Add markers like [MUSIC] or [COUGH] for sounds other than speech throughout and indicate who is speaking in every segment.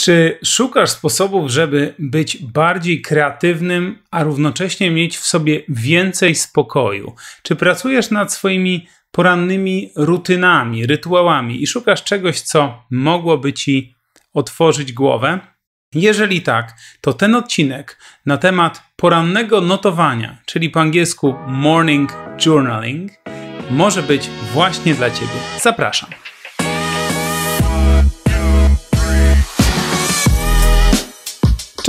Speaker 1: Czy szukasz sposobów, żeby być bardziej kreatywnym, a równocześnie mieć w sobie więcej spokoju? Czy pracujesz nad swoimi porannymi rutynami, rytuałami i szukasz czegoś, co mogłoby ci otworzyć głowę? Jeżeli tak, to ten odcinek na temat porannego notowania, czyli po angielsku morning journaling, może być właśnie dla Ciebie. Zapraszam.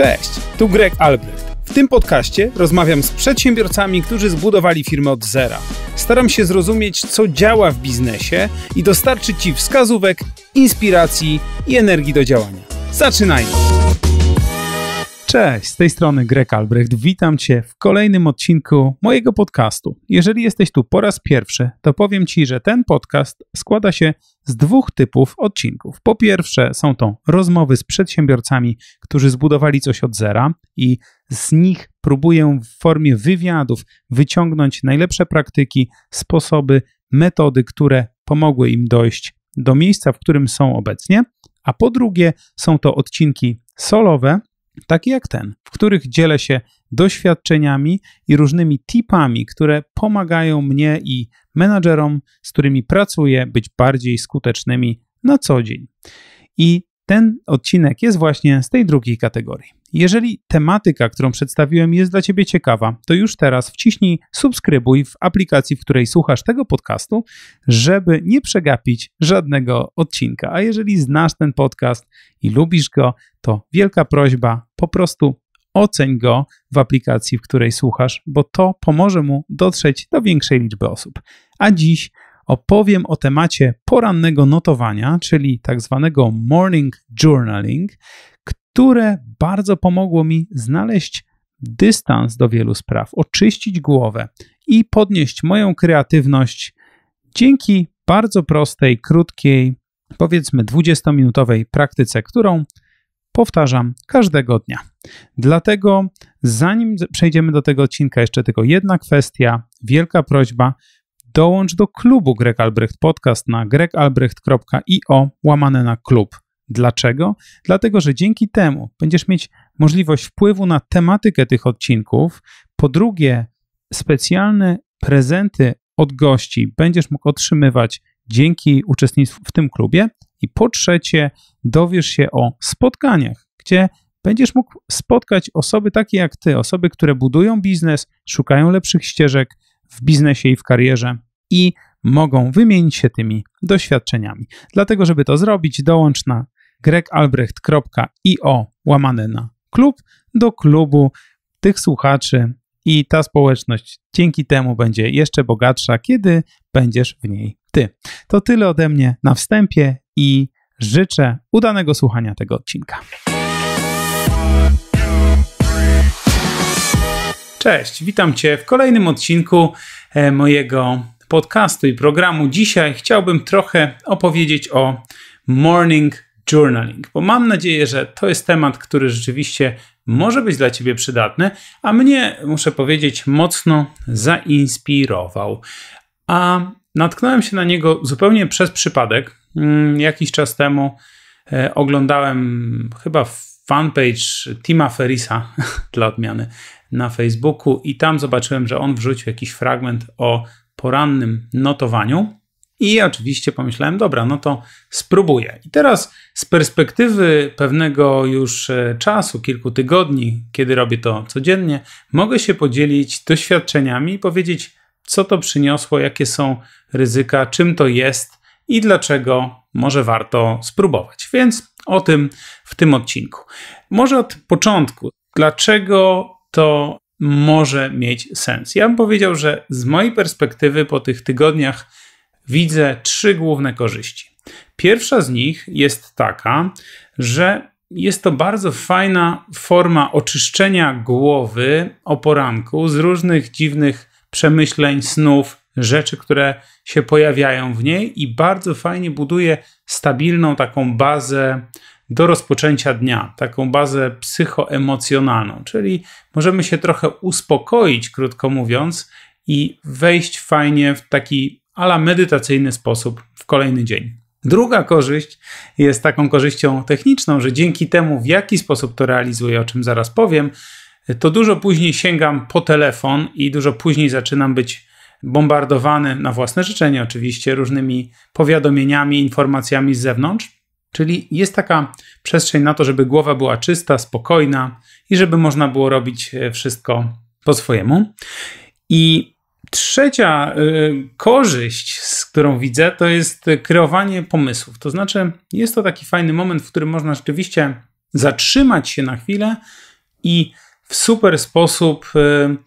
Speaker 1: Cześć, tu Greg Albrecht. W tym podcaście rozmawiam z przedsiębiorcami, którzy zbudowali firmę od zera. Staram się zrozumieć, co działa w biznesie i dostarczyć Ci wskazówek, inspiracji i energii do działania. Zaczynajmy! Cześć, z tej strony Greg Albrecht. Witam Cię w kolejnym odcinku mojego podcastu. Jeżeli jesteś tu po raz pierwszy, to powiem Ci, że ten podcast składa się z dwóch typów odcinków. Po pierwsze, są to rozmowy z przedsiębiorcami, którzy zbudowali coś od zera i z nich próbuję w formie wywiadów wyciągnąć najlepsze praktyki, sposoby, metody, które pomogły im dojść do miejsca, w którym są obecnie. A po drugie, są to odcinki solowe, takie jak ten, w których dzielę się doświadczeniami i różnymi tipami, które pomagają mnie i menadżerom, z którymi pracuję, być bardziej skutecznymi na co dzień. I ten odcinek jest właśnie z tej drugiej kategorii. Jeżeli tematyka, którą przedstawiłem, jest dla Ciebie ciekawa, to już teraz wciśnij subskrybuj w aplikacji, w której słuchasz tego podcastu, żeby nie przegapić żadnego odcinka. A jeżeli znasz ten podcast i lubisz go, to wielka prośba, po prostu oceń go w aplikacji, w której słuchasz, bo to pomoże mu dotrzeć do większej liczby osób. A dziś opowiem o temacie porannego notowania, czyli tak zwanego morning journaling które bardzo pomogło mi znaleźć dystans do wielu spraw, oczyścić głowę i podnieść moją kreatywność dzięki bardzo prostej, krótkiej, powiedzmy 20-minutowej praktyce, którą powtarzam każdego dnia. Dlatego, zanim przejdziemy do tego odcinka, jeszcze tylko jedna kwestia, wielka prośba. Dołącz do klubu Greg Albrecht Podcast na gregalbrecht.io łamane na klub. Dlaczego? Dlatego, że dzięki temu będziesz mieć możliwość wpływu na tematykę tych odcinków. Po drugie, specjalne prezenty od gości będziesz mógł otrzymywać dzięki uczestnictwu w tym klubie. I po trzecie, dowiesz się o spotkaniach, gdzie będziesz mógł spotkać osoby takie jak ty, osoby, które budują biznes, szukają lepszych ścieżek w biznesie i w karierze i mogą wymienić się tymi doświadczeniami. Dlatego, żeby to zrobić, dołącz na gregalbrecht.io łamane na klub do klubu tych słuchaczy i ta społeczność dzięki temu będzie jeszcze bogatsza, kiedy będziesz w niej ty. To tyle ode mnie na wstępie i życzę udanego słuchania tego odcinka. Cześć, witam Cię w kolejnym odcinku e, mojego podcastu i programu. Dzisiaj chciałbym trochę opowiedzieć o Morning journaling, bo mam nadzieję, że to jest temat, który rzeczywiście może być dla Ciebie przydatny, a mnie, muszę powiedzieć, mocno zainspirował. A natknąłem się na niego zupełnie przez przypadek. Mm, jakiś czas temu e, oglądałem chyba fanpage Tima Ferisa [LAUGHS] dla odmiany na Facebooku i tam zobaczyłem, że on wrzucił jakiś fragment o porannym notowaniu. I oczywiście pomyślałem, dobra, no to spróbuję. I teraz z perspektywy pewnego już e, czasu, kilku tygodni, kiedy robię to codziennie, mogę się podzielić doświadczeniami i powiedzieć, co to przyniosło, jakie są ryzyka, czym to jest i dlaczego może warto spróbować. Więc o tym w tym odcinku. Może od początku, dlaczego to może mieć sens? Ja bym powiedział, że z mojej perspektywy po tych tygodniach widzę trzy główne korzyści. Pierwsza z nich jest taka, że jest to bardzo fajna forma oczyszczenia głowy o poranku z różnych dziwnych przemyśleń, snów, rzeczy, które się pojawiają w niej i bardzo fajnie buduje stabilną taką bazę do rozpoczęcia dnia, taką bazę psychoemocjonalną, czyli możemy się trochę uspokoić, krótko mówiąc, i wejść fajnie w taki ala medytacyjny sposób w kolejny dzień. Druga korzyść jest taką korzyścią techniczną, że dzięki temu, w jaki sposób to realizuję, o czym zaraz powiem, to dużo później sięgam po telefon i dużo później zaczynam być bombardowany na własne życzenie, oczywiście, różnymi powiadomieniami, informacjami z zewnątrz. Czyli jest taka przestrzeń na to, żeby głowa była czysta, spokojna i żeby można było robić e, wszystko po swojemu. I Trzecia y, korzyść, z którą widzę, to jest kreowanie pomysłów. To znaczy, jest to taki fajny moment, w którym można rzeczywiście zatrzymać się na chwilę i w super sposób y,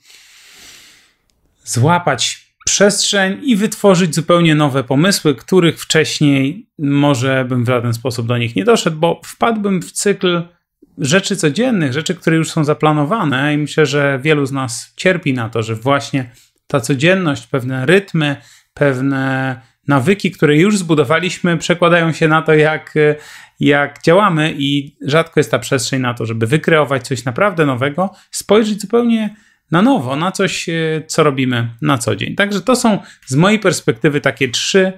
Speaker 1: złapać przestrzeń i wytworzyć zupełnie nowe pomysły, których wcześniej może bym w żaden sposób do nich nie doszedł, bo wpadłbym w cykl rzeczy codziennych, rzeczy, które już są zaplanowane i myślę, że wielu z nas cierpi na to, że właśnie ta codzienność, pewne rytmy, pewne nawyki, które już zbudowaliśmy, przekładają się na to, jak, jak działamy, i rzadko jest ta przestrzeń na to, żeby wykreować coś naprawdę nowego, spojrzeć zupełnie na nowo, na coś, e, co robimy na co dzień. Także to są z mojej perspektywy takie trzy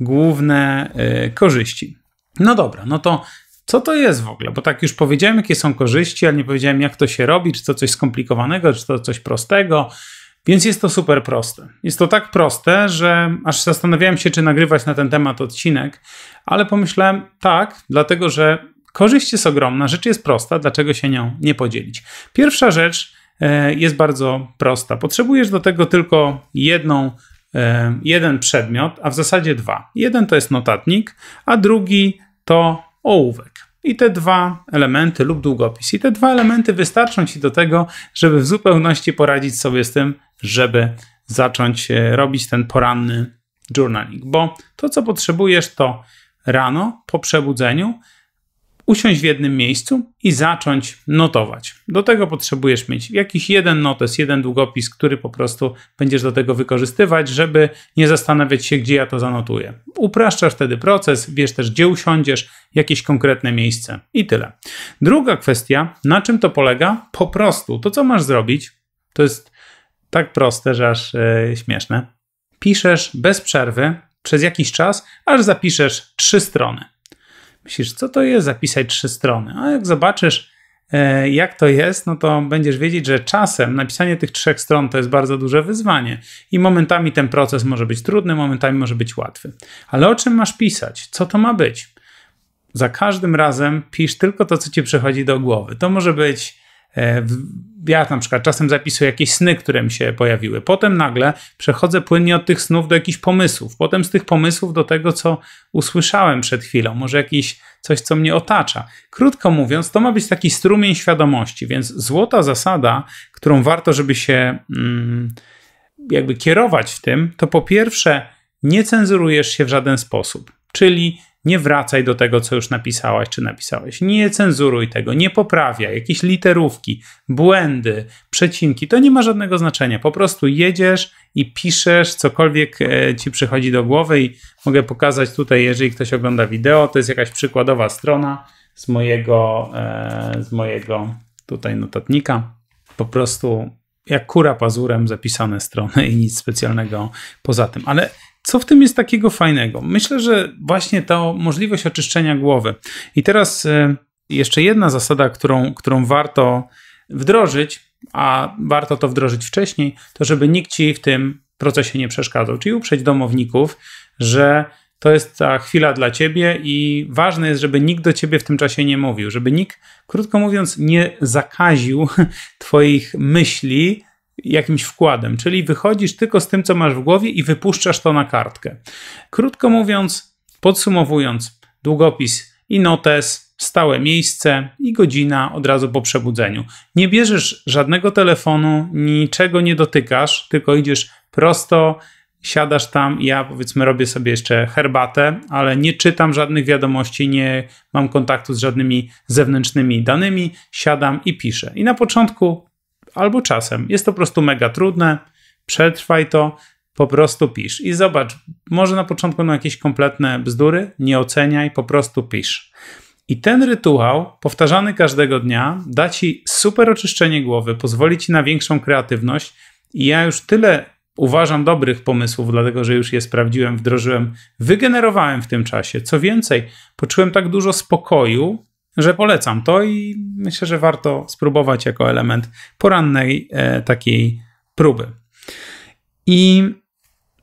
Speaker 1: główne e, korzyści. No dobra, no to co to jest w ogóle? Bo tak już powiedziałem, jakie są korzyści, ale nie powiedziałem, jak to się robi, czy to coś skomplikowanego, czy to coś prostego, więc jest to super proste. Jest to tak proste, że aż zastanawiałem się, czy nagrywać na ten temat odcinek, ale pomyślałem tak, dlatego że korzyść jest ogromna, rzecz jest prosta, dlaczego się nią nie podzielić? Pierwsza rzecz e, jest bardzo prosta. Potrzebujesz do tego tylko jedną, e, jeden przedmiot, a w zasadzie dwa. Jeden to jest notatnik, a drugi to ołówek. I te dwa elementy lub długopis. I te dwa elementy wystarczą ci do tego, żeby w zupełności poradzić sobie z tym, żeby zacząć e, robić ten poranny journaling. Bo to, co potrzebujesz, to rano po przebudzeniu usiąść w jednym miejscu i zacząć notować. Do tego potrzebujesz mieć jakiś jeden notes, jeden długopis, który po prostu będziesz do tego wykorzystywać, żeby nie zastanawiać się, gdzie ja to zanotuję. Upraszczasz wtedy proces, wiesz też, gdzie usiądziesz, jakieś konkretne miejsce i tyle. Druga kwestia, na czym to polega? Po prostu to, co masz zrobić, to jest tak proste, że aż yy, śmieszne. Piszesz bez przerwy przez jakiś czas, aż zapiszesz trzy strony. Myślisz, co to jest zapisać trzy strony? A jak zobaczysz, e, jak to jest, no to będziesz wiedzieć, że czasem napisanie tych trzech stron to jest bardzo duże wyzwanie i momentami ten proces może być trudny, momentami może być łatwy. Ale o czym masz pisać? Co to ma być? Za każdym razem pisz tylko to, co ci przychodzi do głowy. To może być E, ja na przykład czasem zapisuję jakieś sny, które mi się pojawiły. Potem nagle przechodzę płynnie od tych snów do jakichś pomysłów. Potem z tych pomysłów do tego, co usłyszałem przed chwilą. Może jakiś coś, co mnie otacza. Krótko mówiąc, to ma być taki strumień świadomości. Więc złota zasada, którą warto, żeby się mm, jakby kierować w tym, to po pierwsze, nie cenzurujesz się w żaden sposób. Czyli nie wracaj do tego, co już napisałaś czy napisałeś. Nie cenzuruj tego, nie poprawiaj. Jakieś literówki, błędy, przecinki, to nie ma żadnego znaczenia. Po prostu jedziesz i piszesz cokolwiek e, ci przychodzi do głowy i mogę pokazać tutaj, jeżeli ktoś ogląda wideo, to jest jakaś przykładowa strona z mojego, e, z mojego tutaj notatnika. Po prostu jak kura pazurem zapisane strony i nic specjalnego poza tym. Ale co w tym jest takiego fajnego? Myślę, że właśnie ta możliwość oczyszczenia głowy. I teraz e, jeszcze jedna zasada, którą, którą warto wdrożyć, a warto to wdrożyć wcześniej, to żeby nikt ci w tym procesie nie przeszkadzał. Czyli uprzeć domowników, że to jest ta chwila dla ciebie i ważne jest, żeby nikt do ciebie w tym czasie nie mówił, żeby nikt, krótko mówiąc, nie zakaził [LAUGHS] twoich myśli jakimś wkładem, czyli wychodzisz tylko z tym, co masz w głowie i wypuszczasz to na kartkę. Krótko mówiąc, podsumowując, długopis i notes, stałe miejsce i godzina od razu po przebudzeniu. Nie bierzesz żadnego telefonu, niczego nie dotykasz, tylko idziesz prosto, siadasz tam. Ja powiedzmy robię sobie jeszcze herbatę, ale nie czytam żadnych wiadomości, nie mam kontaktu z żadnymi zewnętrznymi danymi. Siadam i piszę. I na początku albo czasem. Jest to po prostu mega trudne, przetrwaj to, po prostu pisz. I zobacz, może na początku na jakieś kompletne bzdury, nie oceniaj, po prostu pisz. I ten rytuał, powtarzany każdego dnia, da ci super oczyszczenie głowy, pozwoli ci na większą kreatywność. I ja już tyle uważam dobrych pomysłów, dlatego że już je sprawdziłem, wdrożyłem, wygenerowałem w tym czasie. Co więcej, poczułem tak dużo spokoju, że polecam to i myślę, że warto spróbować jako element porannej e, takiej próby. I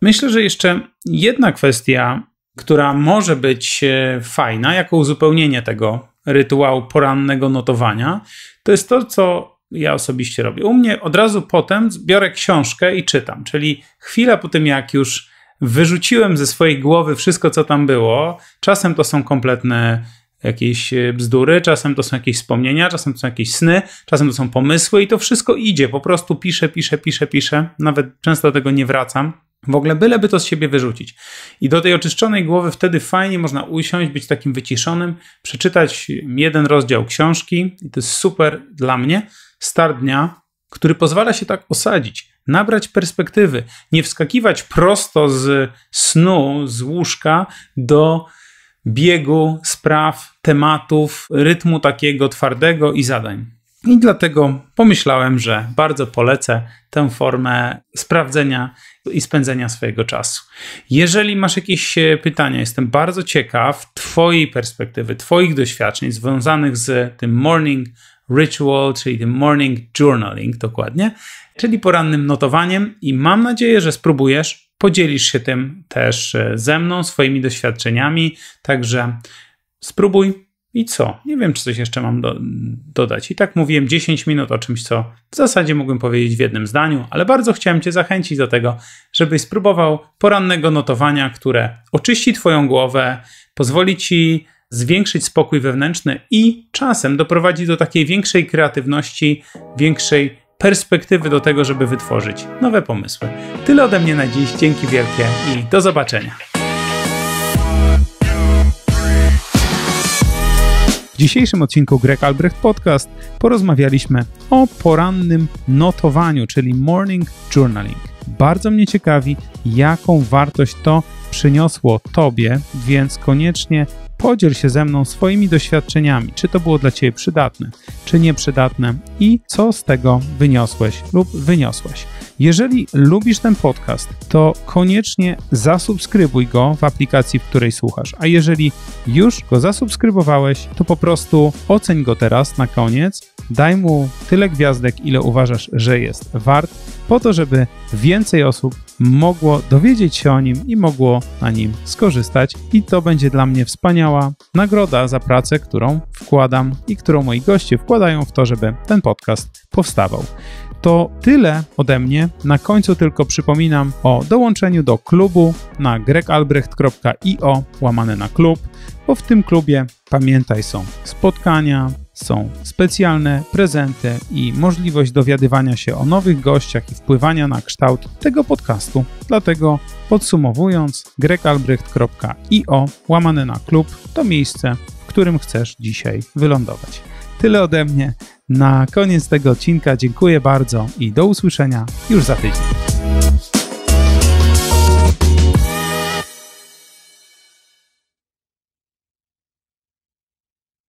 Speaker 1: myślę, że jeszcze jedna kwestia, która może być e, fajna jako uzupełnienie tego rytuału porannego notowania, to jest to, co ja osobiście robię. U mnie od razu potem biorę książkę i czytam, czyli chwila po tym, jak już wyrzuciłem ze swojej głowy wszystko, co tam było, czasem to są kompletne jakieś e, bzdury, czasem to są jakieś wspomnienia, czasem to są jakieś sny, czasem to są pomysły i to wszystko idzie. Po prostu piszę, piszę, piszę, piszę. Nawet często do tego nie wracam. W ogóle byleby to z siebie wyrzucić. I do tej oczyszczonej głowy wtedy fajnie można usiąść, być takim wyciszonym, przeczytać jeden rozdział książki i to jest super dla mnie. Start dnia, który pozwala się tak osadzić, nabrać perspektywy, nie wskakiwać prosto z snu, z łóżka do biegu, spraw, tematów, rytmu takiego twardego i zadań. I dlatego pomyślałem, że bardzo polecę tę formę sprawdzenia i spędzenia swojego czasu. Jeżeli masz jakieś e, pytania, jestem bardzo ciekaw Twojej perspektywy, Twoich doświadczeń związanych z tym morning ritual, czyli tym morning journaling dokładnie, czyli porannym notowaniem i mam nadzieję, że spróbujesz podzielisz się tym też e, ze mną, swoimi doświadczeniami. Także spróbuj i co? Nie wiem, czy coś jeszcze mam do, dodać. I tak mówiłem 10 minut o czymś, co w zasadzie mógłbym powiedzieć w jednym zdaniu, ale bardzo chciałem Cię zachęcić do tego, żebyś spróbował porannego notowania, które oczyści Twoją głowę, pozwoli Ci zwiększyć spokój wewnętrzny i czasem doprowadzi do takiej większej kreatywności, większej perspektywy do tego, żeby wytworzyć nowe pomysły. Tyle ode mnie na dziś, dzięki wielkie i do zobaczenia. W dzisiejszym odcinku Greg Albrecht Podcast porozmawialiśmy o porannym notowaniu, czyli morning journaling. Bardzo mnie ciekawi, jaką wartość to przyniosło Tobie, więc koniecznie podziel się ze mną swoimi doświadczeniami, czy to było dla Ciebie przydatne, czy nieprzydatne i co z tego wyniosłeś lub wyniosłaś. Jeżeli lubisz ten podcast, to koniecznie zasubskrybuj go w aplikacji, w której słuchasz. A jeżeli już go zasubskrybowałeś, to po prostu oceń go teraz na koniec, daj mu tyle gwiazdek, ile uważasz, że jest wart po to, żeby więcej osób mogło dowiedzieć się o nim i mogło na nim skorzystać. I to będzie dla mnie wspaniała nagroda za pracę, którą wkładam i którą moi goście wkładają w to, żeby ten podcast powstawał. To tyle ode mnie. Na końcu tylko przypominam o dołączeniu do klubu na gregalbrecht.io łamane na klub, bo w tym klubie, pamiętaj, są spotkania, są specjalne prezenty i możliwość dowiadywania się o nowych gościach i wpływania na kształt tego podcastu. Dlatego podsumowując, grekalbrecht.io łamane na klub to miejsce, w którym chcesz dzisiaj wylądować. Tyle ode mnie. Na koniec tego odcinka dziękuję bardzo i do usłyszenia już za tydzień.